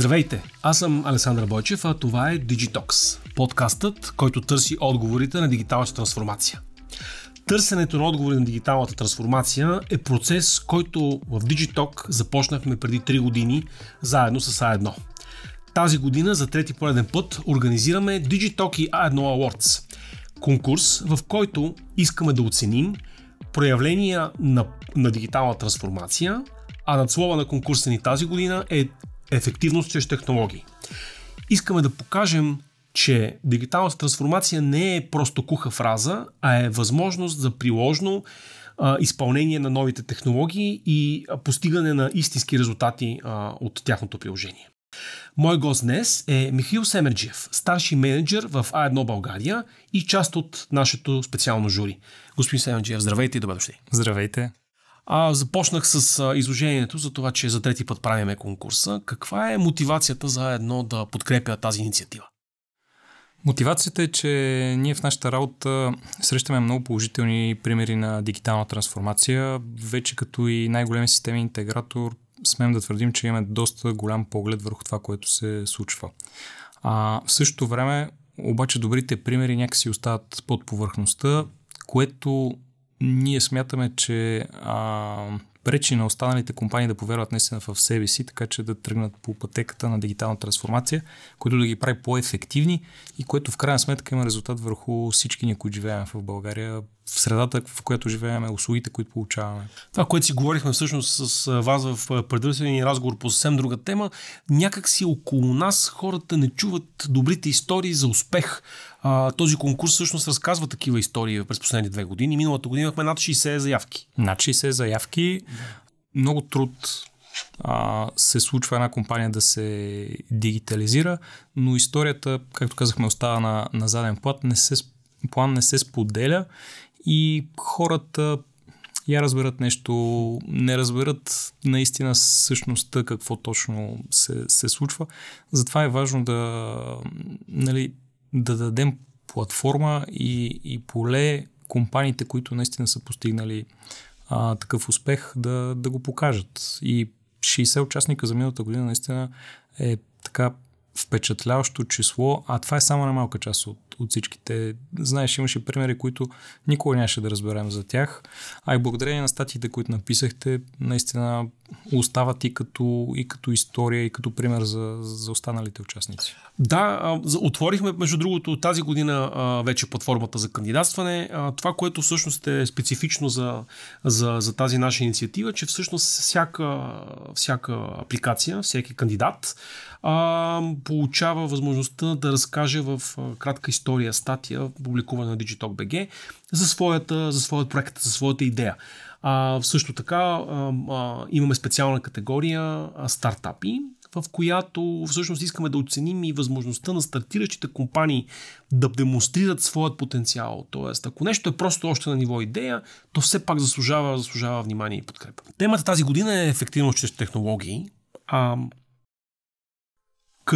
Здравейте, аз съм Александър Бойчев, а това е Digitox, подкастът, който търси отговорите на дигиталната трансформация. Търсенето на отговори на дигиталната трансформация е процес, който в Digitalk започнахме преди 3 години заедно с А1. Тази година за трети пореден път организираме Digitalk и A1 Awards – конкурс, в който искаме да оценим проявления на, на дигитална трансформация – а надслова на конкурса ни тази година е ефективност чрез технологии. Искаме да покажем, че дигиталната трансформация не е просто куха фраза, а е възможност за приложно а, изпълнение на новите технологии и постигане на истински резултати а, от тяхното приложение. Мой гост днес е Михаил Семерджиев, старши менеджер в А1 България и част от нашето специално жури. Господин Семерджиев, здравейте и добре дошли. Здравейте. А, започнах с а, изложението за това, че за трети път правиме конкурса. Каква е мотивацията за едно да подкрепя тази инициатива? Мотивацията е, че ние в нашата работа срещаме много положителни примери на дигитална трансформация. Вече като и най-големи системи интегратор, смем да твърдим, че имаме доста голям поглед върху това, което се случва. А, в същото време, обаче, добрите примери някакси остават под повърхността, което ние смятаме, че а, пречи на останалите компании да повярват наистина в себе си, така че да тръгнат по пътеката на дигитална трансформация, което да ги прави по-ефективни и което в крайна сметка има резултат върху всички ние, които живеем в България в средата, в която живееме, услугите, които получаваме. Това, което си говорихме всъщност с вас в предварителния разговор по съвсем друга тема, някак си около нас хората не чуват добрите истории за успех. А, този конкурс всъщност разказва такива истории през последните две години. Миналата година имахме над 60 заявки. Над 60 заявки. Много труд а, се случва една компания да се дигитализира, но историята, както казахме, остава на, на заден плат, не се, план не се споделя и хората я разберат нещо, не разберат наистина същността какво точно се, се случва. Затова е важно да, нали, да дадем платформа и, и поле компаниите, които наистина са постигнали а, такъв успех, да, да го покажат. И 60 участника за миналата година наистина е така впечатляващо число, а това е само на малка част от от всичките. Знаеш, имаше примери, които никога нямаше да разберем за тях. А и благодарение на статиите, които написахте, наистина остават и като, и като история, и като пример за, за останалите участници. Да, отворихме, между другото, тази година вече платформата за кандидатстване. Това, което всъщност е специфично за, за, за тази наша инициатива, че всъщност всяка, всяка апликация, всеки кандидат, а, получава възможността да разкаже в а, кратка история, статия, публикувана на DigitalkBG, BG, за, своята, за своят проект, за своята идея. А, също така а, а, имаме специална категория а, стартапи, в която всъщност искаме да оценим и възможността на стартиращите компании да демонстрират своят потенциал. Тоест, ако нещо е просто още на ниво идея, то все пак заслужава, заслужава внимание и подкрепа. Темата тази година е ефективност чрез технологии. А,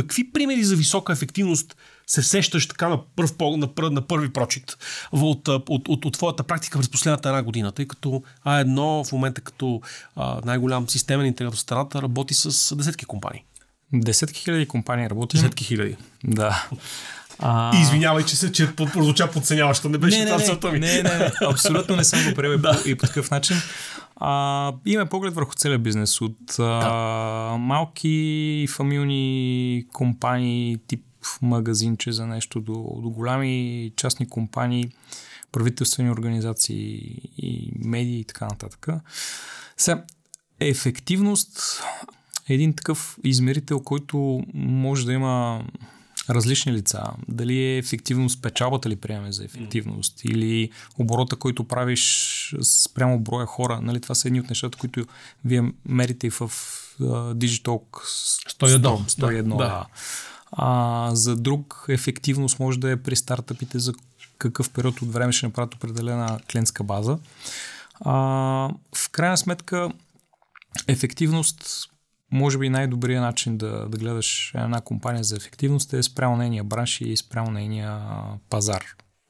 какви примери за висока ефективност се сещаш така на, пръв, на, пръв, на първи прочит от, от, от, от, твоята практика през последната една година, тъй като А1 в момента като а, най-голям системен интегратор в страната работи с десетки компании. Десетки хиляди компании работи. Десетки хиляди. Да. А... И извинявай, че се че прозвуча подценяващо. Не беше не, не, тази не, ми. Не, не, не, абсолютно не съм го приел да. и по такъв начин а, имаме поглед върху целия бизнес от да. а, малки фамилни компании тип магазинче за нещо до, до голями частни компании, правителствени организации и медии и така нататък. Сега, ефективност е един такъв измерител, който може да има различни лица, дали е ефективност, печалбата ли приемаме за ефективност mm. или оборота, който правиш спрямо броя хора. Нали, това са едни от нещата, които вие мерите и в uh, Digitalk 101. 100, 101 да, да. А, за друг ефективност може да е при стартъпите за какъв период от време ще направят определена клиентска база. А, в крайна сметка ефективност може би най-добрият начин да, да гледаш една компания за ефективност е спрямо нейния бранш и спрямо нейния пазар.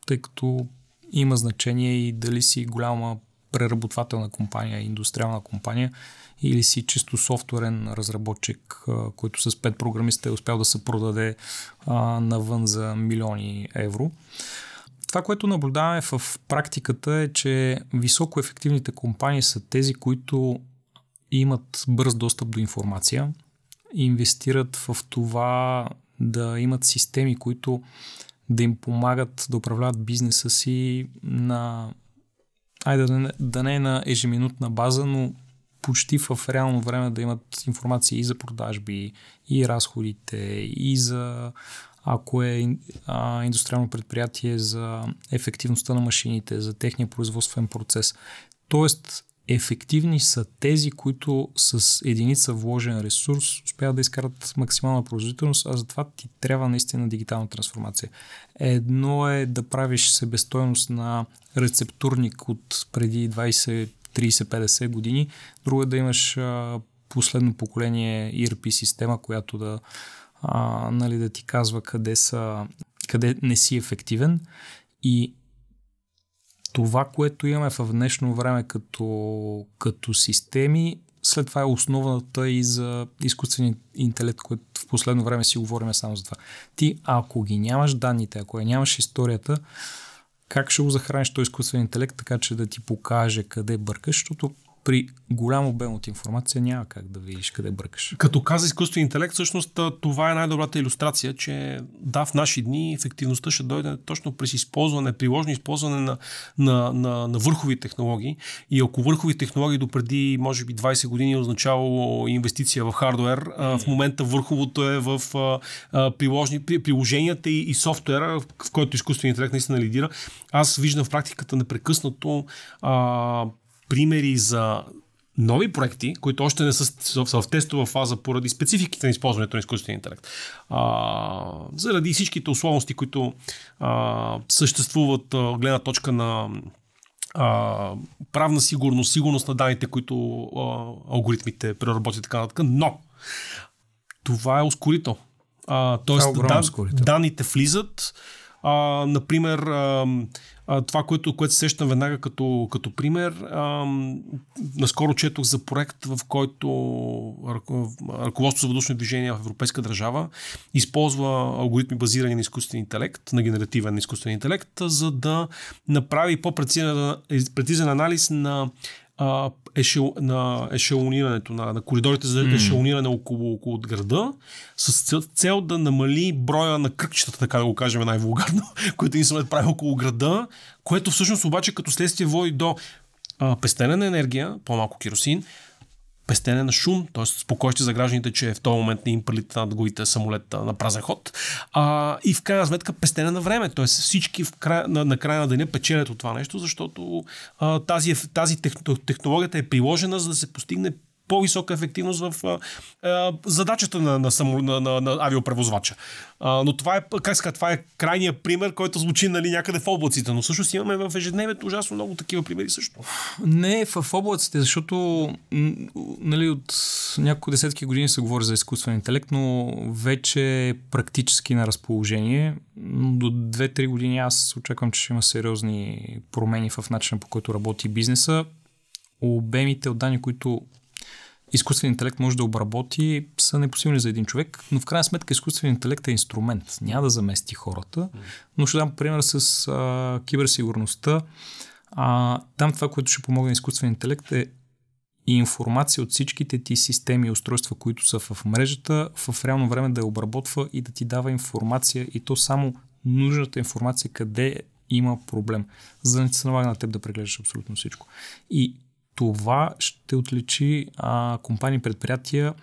Тъй като има значение и дали си голяма преработвателна компания, индустриална компания или си чисто софтуерен разработчик, който с пет програмиста е успял да се продаде а, навън за милиони евро. Това, което наблюдаваме в практиката е, че високоефективните компании са тези, които и имат бърз достъп до информация и инвестират в това да имат системи, които да им помагат да управляват бизнеса си на айде да не, да не е на ежеминутна база, но почти в реално време да имат информация и за продажби, и разходите, и за ако е а, индустриално предприятие, за ефективността на машините, за техния производствен процес. Тоест, ефективни са тези, които с единица вложен ресурс успяват да изкарат максимална производителност, а затова ти трябва наистина дигитална трансформация. Едно е да правиш себестойност на рецептурник от преди 20, 30, 50 години, друго е да имаш а, последно поколение ERP система, която да, а, нали, да ти казва къде, са, къде не си ефективен и това, което имаме в днешно време като, като системи, след това е основната и за изкуствен интелект, което в последно време си говорим само за това. Ти, ако ги нямаш данните, ако я нямаш историята, как ще го захраниш този изкуствен интелект, така че да ти покаже къде бъркаш, защото при голям обем от информация няма как да видиш къде бъркаш. Като каза изкуствен интелект, всъщност това е най-добрата иллюстрация, че да, в наши дни ефективността ще дойде точно през използване, приложно използване на, на, на, на върхови технологии. И ако върхови технологии допреди, може би, 20 години е означавало инвестиция в хардвер, в момента върховото е в а, приложни, при, приложенията и, и софтуера, в който и интелект наистина лидира. Аз виждам в практиката непрекъснато а, примери за нови проекти, които още не са, са в тестова фаза поради спецификите на използването на изкуствения интелект. А, заради всичките условности, които а, съществуват от гледна точка на а, правна сигурност, сигурност на данните, които а, алгоритмите преработят и така нататък. Но това е ускорител. А, тоест, е дан, ускорител. данните влизат, а, например, а, това, което, което сещам веднага като, като пример, а, наскоро четох за проект, в който ръководството за въздушно движение в европейска държава използва алгоритми базирани на изкуствен интелект, на генеративен изкуствен интелект, за да направи по-прецизен анализ на а, ешел, на ешелонирането, на, на коридорите за mm. ешелониране около, около града, с цел да намали броя на кръкчетата, така да го кажем най-вулгарно, които ни Инсулет прави около града, което всъщност обаче като следствие води до а, пестене на енергия, по-малко керосин, пестене на шум, т.е. спокойствие за гражданите, че в този момент не им прилита над другите самолета на празен ход. А, и в крайна сметка пестене на време, т.е. всички в края, на, на края на деня печелят от това нещо, защото а, тази, тази технологията е приложена за да се постигне по-висока ефективност в а, а, задачата на, на, само, на, на, на авиопревозвача. А, но това е, как ска, това е крайния пример, който звучи нали, някъде в облаците, но всъщност имаме в ежедневието ужасно много такива примери също. Не в облаците, защото нали, от няколко десетки години се говори за изкуствен интелект, но вече е практически на разположение. До 2-3 години аз очаквам, че ще има сериозни промени в начина по който работи бизнеса. Обемите от данни, които изкуствен интелект може да обработи, са непосилни за един човек, но в крайна сметка изкуствен интелект е инструмент. Няма да замести хората, но ще дам пример с а, киберсигурността. А, там това, което ще помогне изкуствен интелект е информация от всичките ти системи и устройства, които са в мрежата, в реално време да я обработва и да ти дава информация и то само нужната информация къде има проблем, за да не се налага на теб да преглеждаш абсолютно всичко. И това ще отличи а, компании предприятия,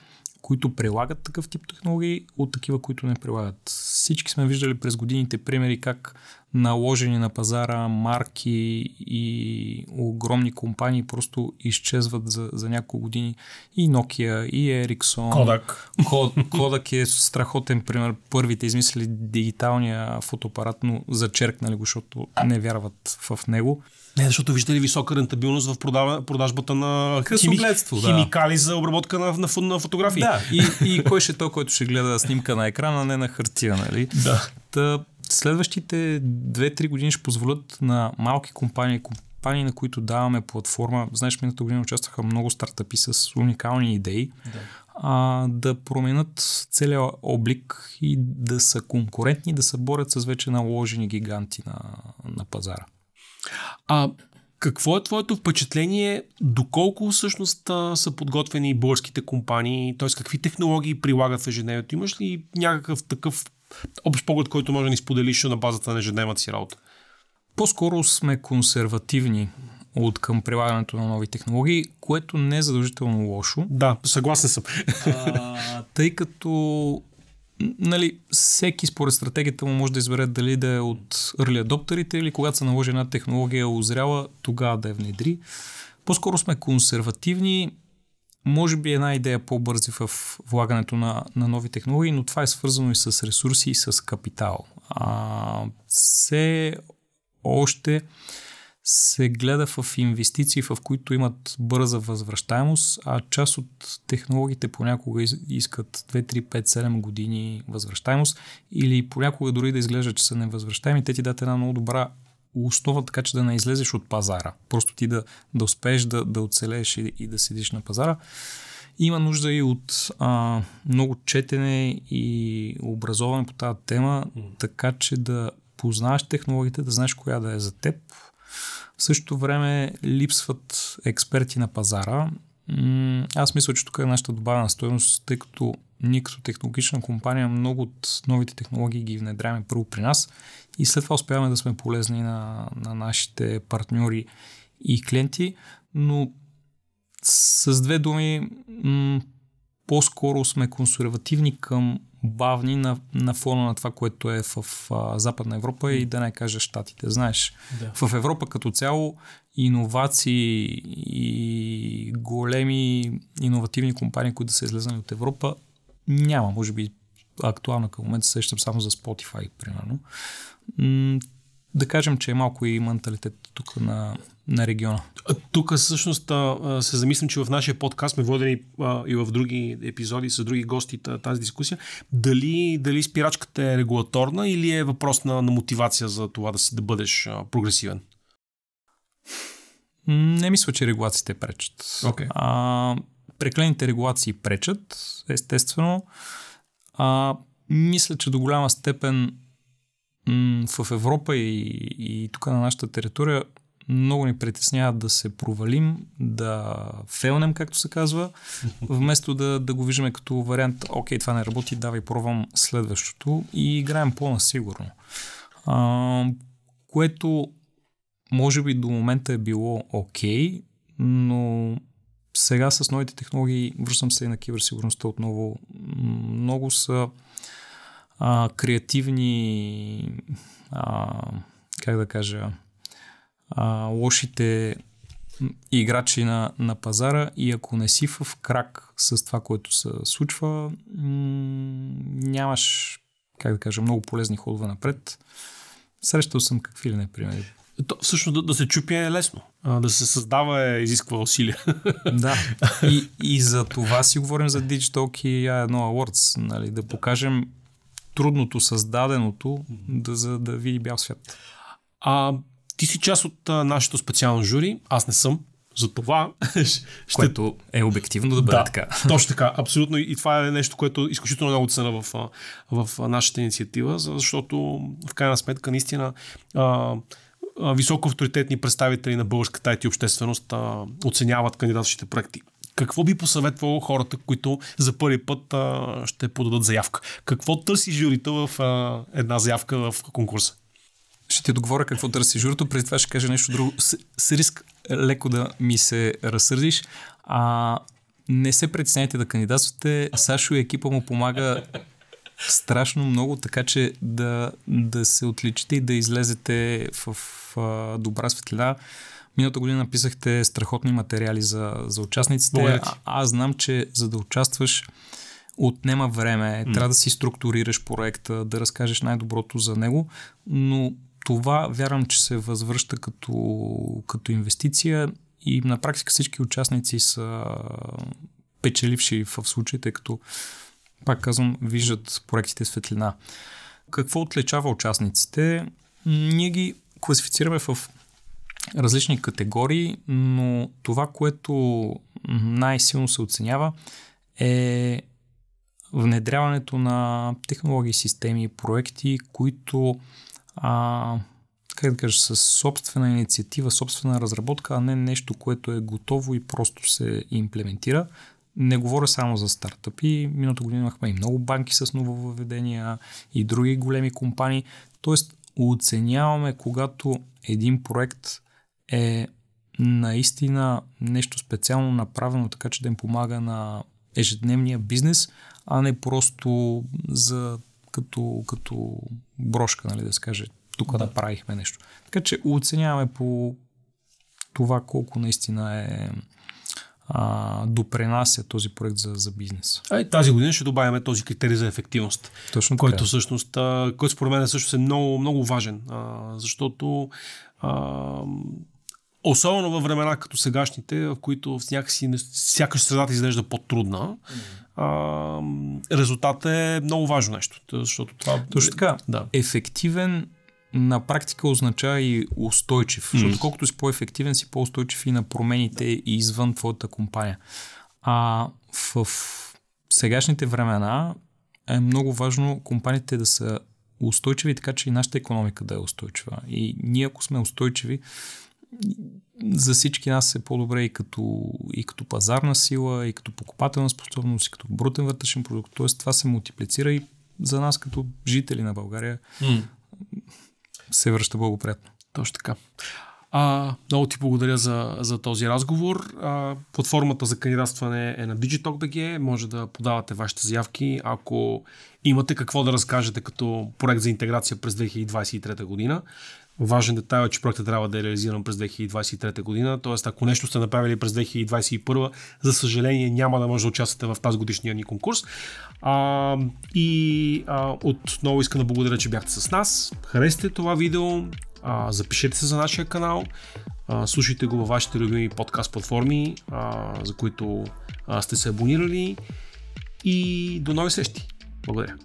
които прилагат такъв тип технологии от такива, които не прилагат. Всички сме виждали през годините примери как наложени на пазара марки и огромни компании просто изчезват за, за няколко години. И Nokia, и Ericsson. Kodak. Kodak е страхотен пример. Първите измислили дигиталния фотоапарат, но зачеркнали го, защото не вярват в него. Не, защото виждали висока рентабилност в продава, продажбата на химик, да. химикали за обработка на, на, на фотографии. Да. И, и кой ще е то, който ще гледа снимка на екрана, не на хартия, нали? Да. Та, следващите 2-3 години ще позволят на малки компании, компании, на които даваме платформа. Знаеш, миналата година участваха много стартъпи с уникални идеи. Да. А, да променят целият облик и да са конкурентни, да се борят с вече наложени гиганти на, на пазара. А какво е твоето впечатление, доколко всъщност са подготвени българските компании, т.е. какви технологии прилагат в ежедневието? Имаш ли някакъв такъв общ поглед, който може да ни споделиш на базата на ежедневната си работа? По-скоро сме консервативни от към прилагането на нови технологии, което не е задължително лошо. Да, съгласен съм. А, тъй като нали, всеки според стратегията му може да избере дали да е от early адоптерите или когато се наложи една технология озряла, тогава да я е внедри. По-скоро сме консервативни, може би една идея по-бързи в влагането на, на нови технологии, но това е свързано и с ресурси и с капитал. А, все още се гледа в инвестиции, в които имат бърза възвръщаемост, а част от технологиите понякога искат 2, 3, 5, 7 години възвръщаемост или понякога дори да изглежда, че са невъзвръщаеми, те ти дадат една много добра основа, така че да не излезеш от пазара. Просто ти да, да успееш да, да оцелееш и, и да седиш на пазара. Има нужда и от а, много четене и образование по тази тема, така че да познаеш технологията, да знаеш коя да е за теб, в същото време липсват експерти на пазара. Аз мисля, че тук е нашата добавена стоеност, тъй като ние като технологична компания много от новите технологии ги внедряваме първо при нас и след това успяваме да сме полезни на, на нашите партньори и клиенти, но с две думи по-скоро сме консервативни към бавни на, на фона на това, което е в а, Западна Европа mm. и да не кажа Штатите. Знаеш, да. в Европа като цяло иновации и големи иновативни компании, които са излезани от Европа, няма. Може би актуално към момента сещам само за Spotify, примерно да кажем, че е малко и менталитет тук на, на региона. Тук всъщност се замислям, че в нашия подкаст сме водени и в други епизоди с други гости тази дискусия. Дали, дали спирачката е регулаторна или е въпрос на, на мотивация за това да, си, да бъдеш прогресивен? Не мисля, че регулациите пречат. Okay. А, преклените регулации пречат, естествено. А, мисля, че до голяма степен в Европа и, и тук на нашата територия много ни притесняват да се провалим, да фейлнем, както се казва, вместо да, да го виждаме като вариант, окей, това не работи, давай пробвам следващото и играем по-насигурно. А, което може би до момента е било окей, но сега с новите технологии, връщам се и на киберсигурността отново, много са а, креативни, а, как да кажа, а, лошите играчи на, на пазара и ако не си в крак с това, което се случва, нямаш, как да кажа, много полезни ходове напред. Срещал съм какви ли не примери. То, всъщност да, да се чупи е лесно. А, да се създава е, изисква усилия. Да. И, и за това си говорим за Digital и A1 Awards. Нали, да покажем трудното, създаденото, да, за да види бял свят. А, ти си част от а, нашето специално жури, аз не съм, за това... Което е обективно да бъде да, така. Точно така, абсолютно. И това е нещо, което изключително много цена в, в нашата инициатива, защото в крайна сметка наистина а, високо авторитетни представители на българската IT общественост а, оценяват кандидатските проекти. Какво би посъветвало хората, които за първи път а, ще подадат заявка? Какво търси журито в а, една заявка в конкурса? Ще ти договоря какво търси журито, преди това ще кажа нещо друго. С, с риск леко да ми се разсърдиш. А, не се предсняйте да кандидатствате. Сашо и екипа му помага страшно много, така че да, да се отличите и да излезете в, в добра светлина. Миналата година написахте страхотни материали за, за участниците. А, аз знам, че за да участваш отнема време, mm. трябва да си структурираш проекта, да разкажеш най-доброто за него, но това вярвам, че се възвръща като, като инвестиция и на практика всички участници са печеливши в случаите, като, пак казвам, виждат проектите светлина. Какво отличава участниците? Ние ги класифицираме в различни категории, но това, което най-силно се оценява е внедряването на технологии, системи и проекти, които а, как да кажа, с собствена инициатива, собствена разработка, а не нещо, което е готово и просто се имплементира. Не говоря само за стартъпи. Миналата година имахме и много банки с нововъведения и други големи компании. Тоест, оценяваме, когато един проект е наистина нещо специално направено, така че да им помага на ежедневния бизнес, а не просто за като, като брошка, нали, да се каже, тук да. да правихме нещо. Така че оценяваме по това колко наистина е а, допренася този проект за, за бизнес. А и тази година ще добавяме този критерий за ефективност. Точно който, така. Всъщност, който според мен също е много, много важен, а, защото а, Особено във времена като сегашните, в които някакси, сякаш средата изглежда по-трудна, mm-hmm. а, резултатът е много важно нещо. Защото това... Точно е- така. Да. Ефективен на практика означава и устойчив. Mm-hmm. Защото колкото си по-ефективен, си по-устойчив и на промените и извън твоята компания. А в сегашните времена е много важно компаниите да са устойчиви, така че и нашата економика да е устойчива. И ние, ако сме устойчиви, за всички нас е по-добре и като, и като пазарна сила, и като покупателна способност, и като брутен вътрешен продукт. Тоест това се мултиплицира и за нас като жители на България mm. се връща благоприятно. Точно така. А, много ти благодаря за, за този разговор. А, платформата за кандидатстване е на Digitalk.bg. Може да подавате вашите заявки, ако имате какво да разкажете като проект за интеграция през 2023 година. Важен детайл е, че проектът трябва да е реализиран през 2023 година, т.е. ако нещо сте направили през 2021, за съжаление няма да може да участвате в тази годишния ни конкурс. А, и а, отново искам да благодаря, че бяхте с нас. Харесайте това видео, а, запишете се за нашия канал, а, слушайте го във вашите любими подкаст платформи, а, за които а, сте се абонирали и до нови срещи. Благодаря.